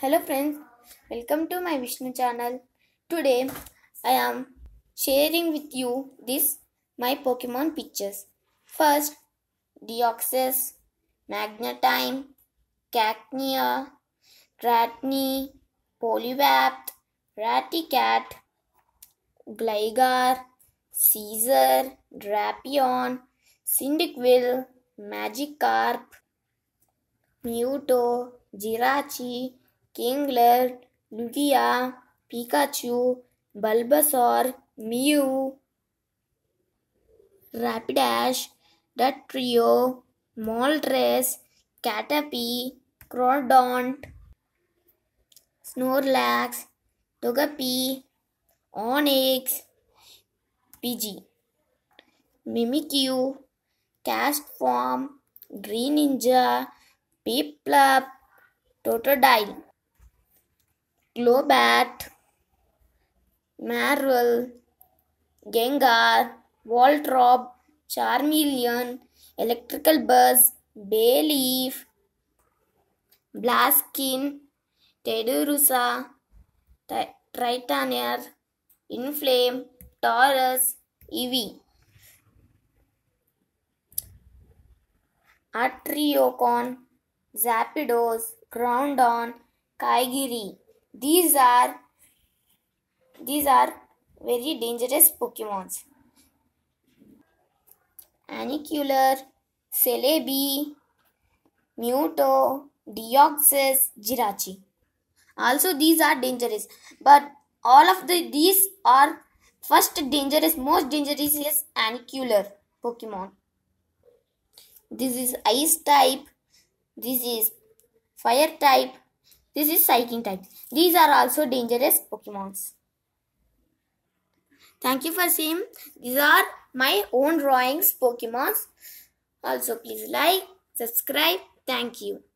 Hello friends, welcome to my Vishnu channel. Today I am sharing with you this my Pokemon pictures. First Deoxys, Magnetime, Cacnea, Ratney, Poliwapt, Ratikat, Gligar, Caesar, Drapion, Cyndaquil, Magikarp, Muto, Jirachi, Kingler Lugia Pikachu Bulbasaur Mew Rapidash Dugtrio dress Caterpie क्रोडॉन्ट Snorlax Togepi Onix Pidgey Mimikyu Castform Greninja Piplup Totodile Globat, Marvel, Gengar, Voltrop, Charmeleon, Electrical Buzz, Bayleaf, Blaskin, Tedorusa, Tritanear, Inflame, Taurus, Eevee. Atriocon, Zapdos, Groundon, Kaigiri. These are these are very dangerous Pokemons. Anicular, Celebi, Muto, Deoxys, Jirachi. Also these are dangerous but all of the these are first dangerous most dangerous is Anicular Pokemon. This is Ice type. This is Fire type this is psychic type. These are also dangerous Pokemons. Thank you for seeing. These are my own drawings Pokemons. Also please like, subscribe. Thank you.